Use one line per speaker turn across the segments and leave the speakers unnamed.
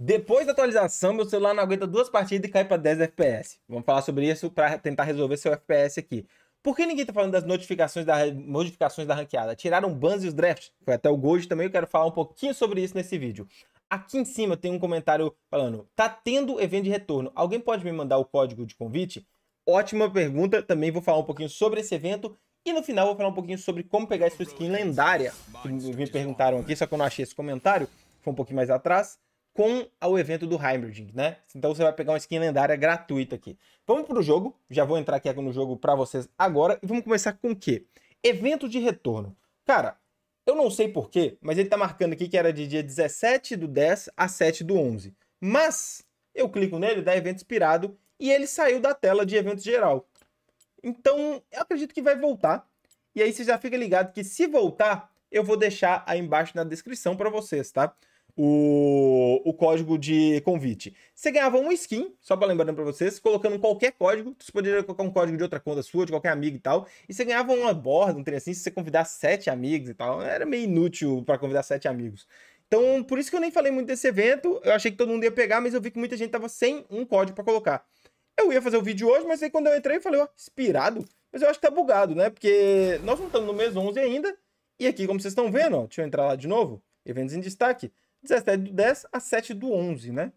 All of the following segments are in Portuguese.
Depois da atualização, meu celular não aguenta duas partidas e cai para 10 FPS. Vamos falar sobre isso para tentar resolver seu FPS aqui. Por que ninguém tá falando das notificações da modificações da ranqueada? Tiraram bans e os drafts. Foi até o Gold também, eu quero falar um pouquinho sobre isso nesse vídeo. Aqui em cima tem um comentário falando: "Tá tendo evento de retorno. Alguém pode me mandar o código de convite?" Ótima pergunta, também vou falar um pouquinho sobre esse evento e no final vou falar um pouquinho sobre como pegar sua skin lendária que me perguntaram aqui, só que eu não achei esse comentário, foi um pouquinho mais atrás com o evento do Heimbridge, né? Então você vai pegar uma skin lendária gratuita aqui. Vamos pro jogo, já vou entrar aqui no jogo para vocês agora e vamos começar com o quê? Evento de retorno. Cara, eu não sei porquê, mas ele tá marcando aqui que era de dia 17 do 10 a 7 do 11. Mas eu clico nele, dá evento expirado e ele saiu da tela de evento geral. Então, eu acredito que vai voltar. E aí você já fica ligado que se voltar, eu vou deixar aí embaixo na descrição para vocês, tá? o, o código de convite. Você ganhava uma skin, só para lembrar para vocês, colocando qualquer código, você poderia colocar um código de outra conta sua, de qualquer amigo e tal, e você ganhava uma borda, um trem assim, se você convidasse sete amigos e tal. Era meio inútil para convidar sete amigos. Então, por isso que eu nem falei muito desse evento, eu achei que todo mundo ia pegar, mas eu vi que muita gente tava sem um código para colocar. Eu ia fazer o vídeo hoje, mas aí quando eu entrei, eu falei, ó, inspirado, mas eu acho que tá bugado, né? Porque nós não estamos no mês 11 ainda, e aqui, como vocês estão vendo, ó, deixa eu entrar lá de novo, eventos em destaque, 17 do 10 a 7 do 11, né?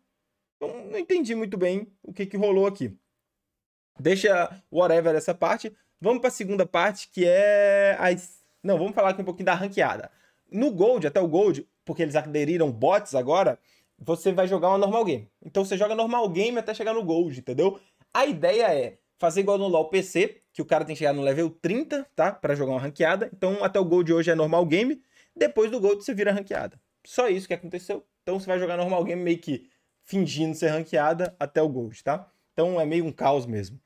Então, não entendi muito bem o que, que rolou aqui. Deixa o whatever essa parte. Vamos para a segunda parte, que é as... Não, vamos falar aqui um pouquinho da ranqueada. No Gold, até o Gold, porque eles aderiram bots agora, você vai jogar uma normal game. Então você joga normal game até chegar no Gold, entendeu? A ideia é fazer igual no LoL PC, que o cara tem que chegar no level 30, tá? Para jogar uma ranqueada. Então até o Gold hoje é normal game. Depois do Gold você vira ranqueada. Só isso que aconteceu. Então você vai jogar normal game meio que fingindo ser ranqueada até o gold, tá? Então é meio um caos mesmo.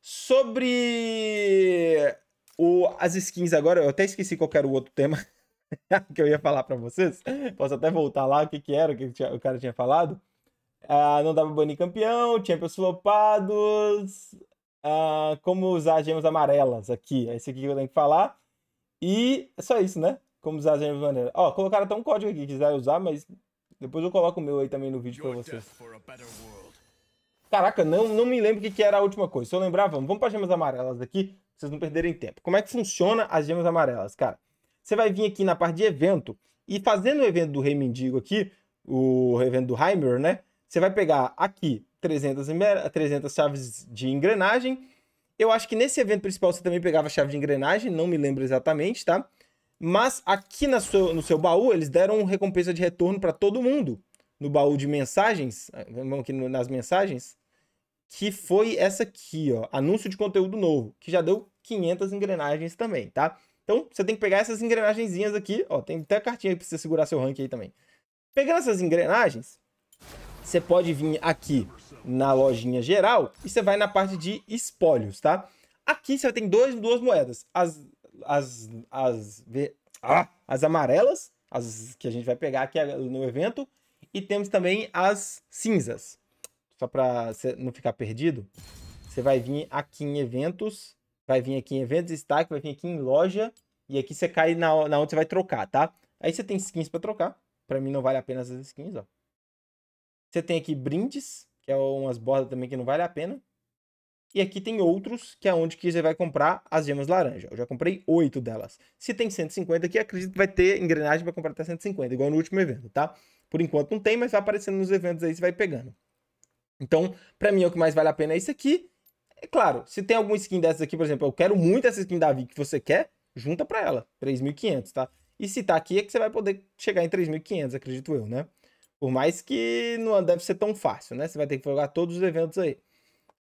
Sobre o, as skins agora, eu até esqueci qual era o outro tema que eu ia falar para vocês. Posso até voltar lá, o que, que era, o que, o cara tinha falado. Ah, não dava banir campeão, champions flopados, ah, como usar gemas amarelas aqui. É esse aqui que eu tenho que falar. E é só isso, né? como usar as gemas de maneira. Ó, colocaram até um código aqui, quiser usar, mas depois eu coloco o meu aí também no vídeo pra vocês. Caraca, não, não me lembro o que, que era a última coisa. Se eu lembrar, vamos, vamos para gemas amarelas aqui, pra vocês não perderem tempo. Como é que funciona as gemas amarelas, cara? Você vai vir aqui na parte de evento, e fazendo o evento do Rei Mendigo aqui, o evento do Heimer, né? Você vai pegar aqui 300, 300 chaves de engrenagem. Eu acho que nesse evento principal você também pegava chave de engrenagem, não me lembro exatamente, tá? Mas aqui seu, no seu baú, eles deram recompensa de retorno para todo mundo. No baú de mensagens, eh, vamos aqui nas mensagens, que foi essa aqui, ó. Anúncio de conteúdo novo, que já deu 500 engrenagens também, tá? Então, você tem que pegar essas engrenagenzinhas aqui, ó. Tem até a cartinha aí pra você segurar seu rank aí também. Pegando essas engrenagens, você pode vir aqui na lojinha geral e você vai na parte de espólios, tá? Aqui você tem dois, duas moedas. As as, as, ah, as amarelas, as que a gente vai pegar aqui no evento, e temos também as cinzas. Só para não ficar perdido, você vai vir aqui em eventos, vai vir aqui em eventos destaque, vai vir aqui em loja, e aqui você cai na, na onde você vai trocar, tá? Aí você tem skins para trocar. Para mim não vale a pena as skins, ó. Você tem aqui brindes, que é umas bordas também que não vale a pena. E aqui tem outros, que é onde que você vai comprar as gemas laranja. Eu já comprei oito delas. Se tem 150 aqui, acredito que vai ter engrenagem para comprar até 150, igual no último evento, tá? Por enquanto não tem, mas vai aparecendo nos eventos aí, você vai pegando. Então, para mim, é o que mais vale a pena é isso aqui. É claro, se tem alguma skin dessas aqui, por exemplo, eu quero muito essa skin da Vi que você quer, junta para ela, 3.500, tá? E se tá aqui é que você vai poder chegar em 3.500, acredito eu, né? Por mais que não deve ser tão fácil, né? Você vai ter que jogar todos os eventos aí.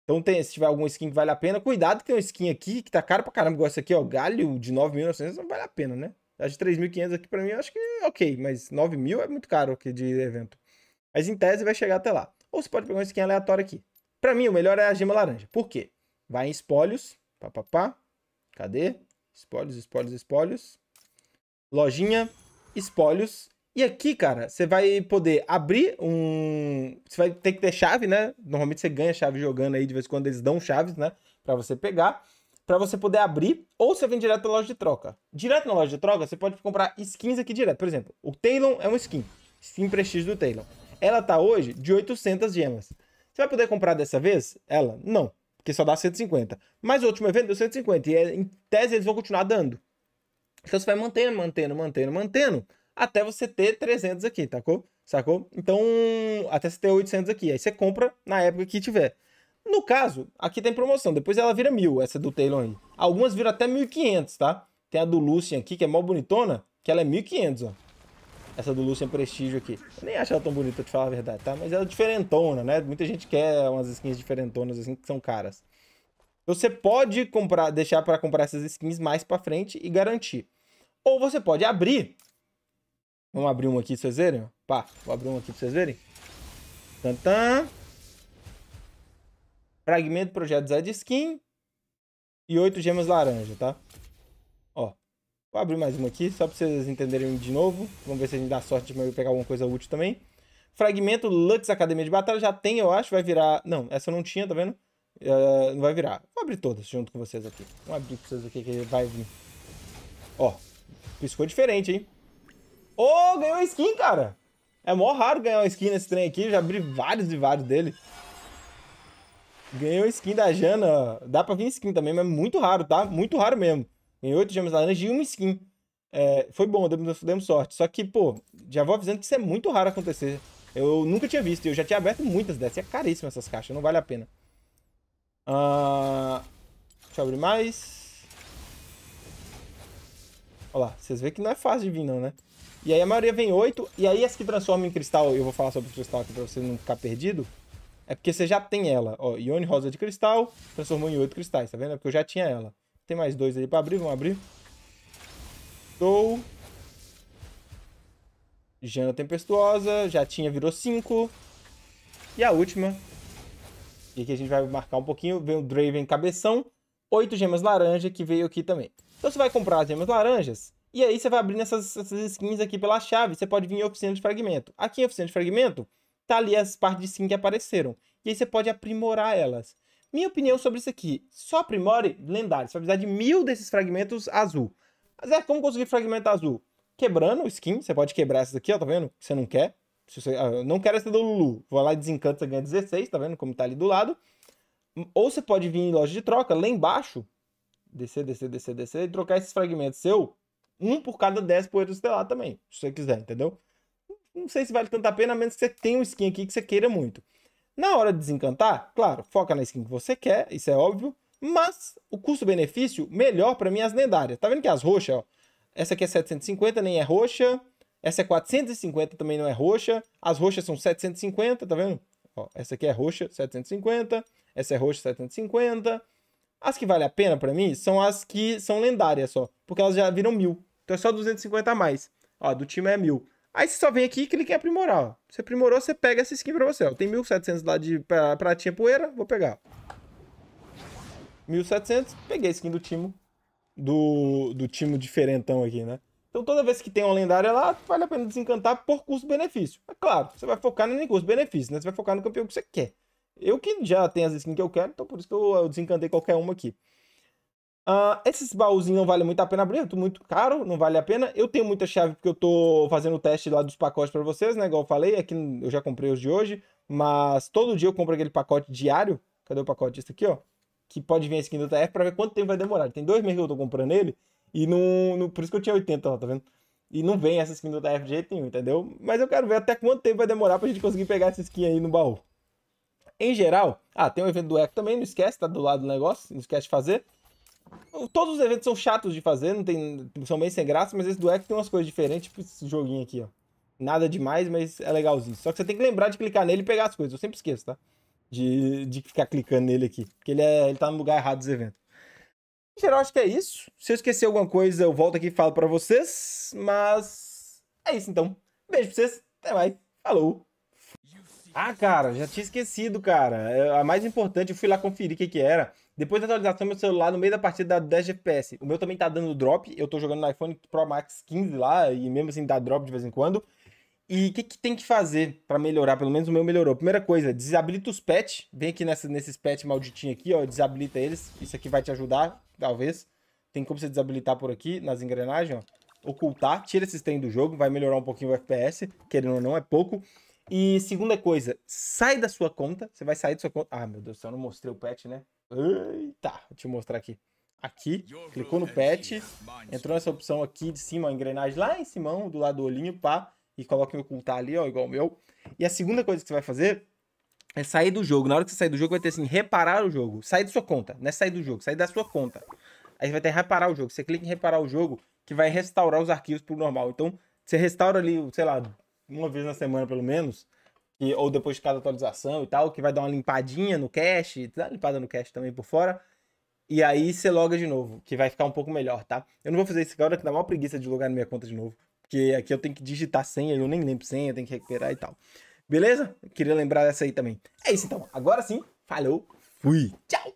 Então, tem, se tiver alguma skin que vale a pena, cuidado que tem uma skin aqui que tá cara pra caramba, igual essa aqui, ó, galho de 9.900, não vale a pena, né? A de 3.500 aqui pra mim, eu acho que é ok, mas 9.000 é muito caro aqui de evento. Mas em tese vai chegar até lá. Ou você pode pegar uma skin aleatória aqui. Pra mim, o melhor é a gema laranja. Por quê? Vai em espólios, papapá, cadê? Espólios, espólios, espólios. Lojinha, espólios, e aqui, cara, você vai poder abrir um. Você vai ter que ter chave, né? Normalmente você ganha chave jogando aí, de vez em quando eles dão chaves, né? Pra você pegar. Pra você poder abrir, ou você vem direto na loja de troca. Direto na loja de troca, você pode comprar skins aqui direto. Por exemplo, o tailon é um skin. Skin Prestígio do tailon Ela tá hoje de 800 gemas. Você vai poder comprar dessa vez? Ela? Não. Porque só dá 150. Mas o último evento deu 150. E é, em tese eles vão continuar dando. Então você vai mantendo, mantendo, mantendo, mantendo até você ter 300 aqui, sacou? Sacou? Então, até você ter 800 aqui. Aí você compra na época que tiver. No caso, aqui tem promoção. Depois ela vira 1.000, essa do Taylor aí. Algumas viram até 1.500, tá? Tem a do Lucian aqui, que é mó bonitona, que ela é 1.500, ó. Essa do Lucian Prestígio aqui. Eu nem acho ela tão bonita, te falar a verdade, tá? Mas ela é diferentona, né? Muita gente quer umas skins diferentonas, assim, que são caras. Você pode comprar, deixar para comprar essas skins mais para frente e garantir. Ou você pode abrir Vamos abrir um aqui pra vocês verem? Pá, vou abrir um aqui pra vocês verem. Tantã. Fragmento projeto Zed skin. E oito gemas laranja, tá? Ó. Vou abrir mais uma aqui, só pra vocês entenderem de novo. Vamos ver se a gente dá sorte de pegar alguma coisa útil também. Fragmento Lux Academia de Batalha. Já tem, eu acho. Vai virar... Não, essa eu não tinha, tá vendo? Uh, não vai virar. Vou abrir todas junto com vocês aqui. Vamos abrir pra vocês aqui que vai vir. Ó. Piscou diferente, hein? Ô, oh, ganhou a skin, cara. É mó raro ganhar uma skin nesse trem aqui. Já abri vários e vários dele. Ganhou a skin da Jana. Dá pra vir skin também, mas é muito raro, tá? Muito raro mesmo. Ganhei oito gemas laranjas e uma skin. É, foi bom, demos, demos sorte. Só que, pô, já vou avisando que isso é muito raro acontecer. Eu nunca tinha visto. Eu já tinha aberto muitas dessas. é caríssimo essas caixas. Não vale a pena. Ah... Deixa eu abrir mais. Olha lá. Vocês veem que não é fácil de vir, não, né? E aí a maioria vem 8, e aí as que transformam em cristal, eu vou falar sobre o cristal aqui pra você não ficar perdido, é porque você já tem ela. Ó, ione rosa de cristal, transformou em 8 cristais, tá vendo? É porque eu já tinha ela. Tem mais dois aí pra abrir, vamos abrir. Dou. Jana Tempestuosa, já tinha, virou 5. E a última. E aqui a gente vai marcar um pouquinho, vem o Draven Cabeção, 8 gemas laranja que veio aqui também. Então você vai comprar as gemas laranjas, e aí você vai abrindo essas, essas skins aqui pela chave. Você pode vir em oficina de fragmento. Aqui em oficina de fragmento, tá ali as partes de skin que apareceram. E aí você pode aprimorar elas. Minha opinião sobre isso aqui. Só aprimore lendários. Você vai precisar de mil desses fragmentos azul. Mas é, como conseguir fragmento azul? Quebrando o skin. Você pode quebrar essas aqui, ó. Tá vendo? Você não quer. Se você, ah, não quero essa do Lulu. Vou lá e desencanto, você ganha 16. Tá vendo como tá ali do lado? Ou você pode vir em loja de troca, lá embaixo. Descer, descer, descer, descer. E trocar esses fragmentos seu um por cada 10 poeiras estelar também, se você quiser, entendeu? Não sei se vale tanto a pena, a menos que você tenha um skin aqui que você queira muito. Na hora de desencantar, claro, foca na skin que você quer, isso é óbvio, mas o custo-benefício melhor para mim é as lendárias. Tá vendo que as roxas, ó, essa aqui é 750, nem é roxa, essa é 450, também não é roxa, as roxas são 750, tá vendo? Ó, essa aqui é roxa, 750, essa é roxa, 750. As que vale a pena para mim são as que são lendárias só, porque elas já viram mil. Então é só 250 a mais. Ó, do time é mil. Aí você só vem aqui e clica em aprimorar. Ó. Você aprimorou, você pega essa skin pra você. Ó. Tem 1.700 lá de pratinha poeira, vou pegar. 1.700, peguei a skin do time. Do, do time diferentão aqui, né? Então toda vez que tem uma lendária lá, vale a pena desencantar por custo-benefício. É claro, você vai focar no custo-benefício, né? Você vai focar no campeão que você quer. Eu que já tenho as skins que eu quero, então por isso que eu, eu desencantei qualquer uma aqui. Uh, esses baúzinhos não vale muito a pena abrir, é muito caro, não vale a pena. Eu tenho muita chave porque eu tô fazendo o teste lá dos pacotes para vocês, né? Igual eu falei, aqui é eu já comprei os de hoje, mas todo dia eu compro aquele pacote diário. Cadê o pacote? disso aqui, ó. Que pode vir esse skin do TF pra ver quanto tempo vai demorar. Tem dois meses que eu tô comprando ele e não, não. Por isso que eu tinha 80, ó, tá vendo? E não vem essa skin do TF de jeito nenhum, entendeu? Mas eu quero ver até quanto tempo vai demorar pra gente conseguir pegar essa skin aí no baú. Em geral, ah, tem o um evento do Echo também, não esquece, tá do lado do negócio, não esquece de fazer. Todos os eventos são chatos de fazer, não tem, são meio sem graça, mas esse do Echo tem umas coisas diferentes, tipo esse joguinho aqui, ó. Nada demais, mas é legalzinho. Só que você tem que lembrar de clicar nele e pegar as coisas. Eu sempre esqueço, tá? De, de ficar clicando nele aqui. Porque ele, é, ele tá no lugar errado dos eventos. Em geral, acho que é isso. Se eu esquecer alguma coisa, eu volto aqui e falo pra vocês. Mas é isso então. Beijo pra vocês. Até mais. Falou. Ah, cara, já tinha esquecido, cara. É, a mais importante, eu fui lá conferir o que, que era. Depois da atualização, meu celular no meio da partida dá 10 FPS. O meu também tá dando drop. Eu tô jogando no iPhone Pro Max 15 lá e mesmo assim dá drop de vez em quando. E o que, que, tem que fazer para melhorar? Pelo menos o meu melhorou. Primeira coisa, desabilita os pets. Vem aqui nessa, nesses pets malditinhos aqui, ó. Desabilita eles. Isso aqui vai te ajudar, talvez. Tem como você desabilitar por aqui, nas engrenagens, ó. Ocultar. Tira esse trem do jogo. Vai melhorar um pouquinho o FPS. Querendo ou não, é pouco. E segunda coisa, sai da sua conta. Você vai sair da sua conta. Ah, meu Deus, eu não mostrei o pet, né? Eita, tá, deixa te mostrar aqui. Aqui, clicou no patch entrou nessa opção aqui de cima, a engrenagem lá em cima, do lado do olhinho, pá, e coloca em ocultar ali, ó, igual o meu. E a segunda coisa que você vai fazer é sair do jogo. Na hora que você sair do jogo, vai ter assim, reparar o jogo. Sair da sua conta, não é sair do jogo, sair da sua conta. Aí você vai ter reparar o jogo. Você clica em reparar o jogo, que vai restaurar os arquivos pro normal. Então, você restaura ali, sei lá, uma vez na semana pelo menos, que, ou depois de cada atualização e tal, que vai dar uma limpadinha no cache, dá limpada no cache também por fora. E aí você loga de novo, que vai ficar um pouco melhor, tá? Eu não vou fazer isso agora, que dá maior preguiça de logar na minha conta de novo. Porque aqui eu tenho que digitar senha, eu nem lembro senha, eu tenho que recuperar e tal. Beleza? Queria lembrar dessa aí também. É isso então. Agora sim, falou, fui, tchau!